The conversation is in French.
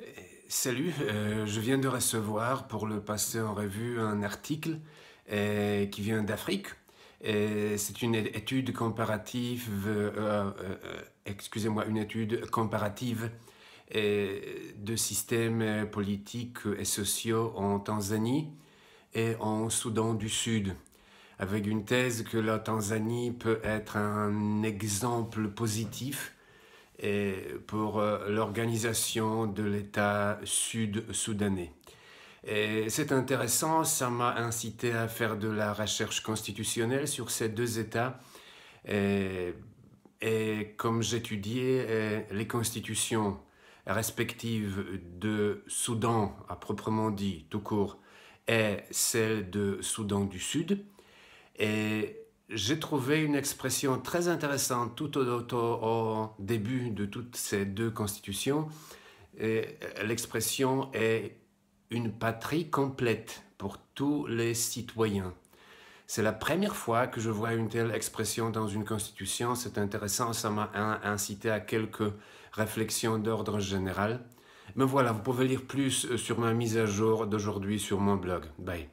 Eh, salut, euh, je viens de recevoir pour le passer en revue un article eh, qui vient d'Afrique. Eh, c'est une étude comparative, euh, euh, excusez-moi, une étude comparative de systèmes politiques et sociaux en Tanzanie et en Soudan du Sud, avec une thèse que la Tanzanie peut être un exemple positif pour euh, l'organisation de l'État sud-soudanais. C'est intéressant, ça m'a incité à faire de la recherche constitutionnelle sur ces deux États. Et, et comme j'étudiais euh, les constitutions respectives de Soudan, à proprement dit, tout court, et celle de Soudan du Sud, et j'ai trouvé une expression très intéressante tout au, début de toutes ces deux constitutions. Euh, l'expression est une patrie complète pour tous les citoyens. C'est la première fois que je vois une telle expression dans une constitution. C'est intéressant, ça m'a incité à quelques réflexions d'ordre général. Mais voilà, vous pouvez lire plus euh, sur ma mise à jour d'aujourd'hui sur mon blog. Bye.